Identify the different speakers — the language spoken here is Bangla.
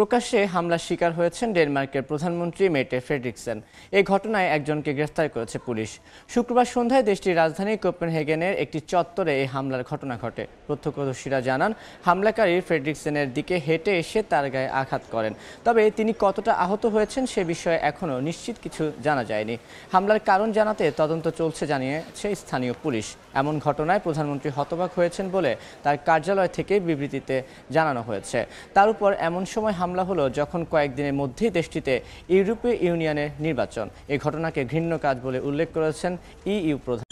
Speaker 1: প্রকাশ্যে হামলার শিকার হয়েছেন ডেনমার্কের প্রধানমন্ত্রী মেটে ফ্রেডরিকসেন এ ঘটনায় একজনকে গ্রেফতার করেছে পুলিশ শুক্রবার সন্ধ্যায় দেশটির রাজধানী কোপেনহেগেনের একটি চত্বরে এই হামলার ঘটনা ঘটে প্রত্যক্ষদর্শীরা জানান হামলাকারী ফ্রেডরিকসেনের দিকে হেঁটে এসে তার গায়ে আঘাত করেন তবে তিনি কতটা আহত হয়েছেন সে বিষয়ে এখনও নিশ্চিত কিছু জানা যায়নি হামলার কারণ জানাতে তদন্ত চলছে জানিয়েছে স্থানীয় পুলিশ এমন ঘটনায় প্রধানমন্ত্রী হতবাক হয়েছেন বলে তার কার্যালয় থেকে বিবৃতিতে জানানো হয়েছে তার উপর এমন সময় হামলা হলো যখন কয়েকদিনের মধ্যেই দেশটিতে ইউরোপীয় ইউনিয়নের নির্বাচন এই ঘটনাকে ঘৃণ্য কাজ বলে উল্লেখ করেছেন ইইউ প্রধান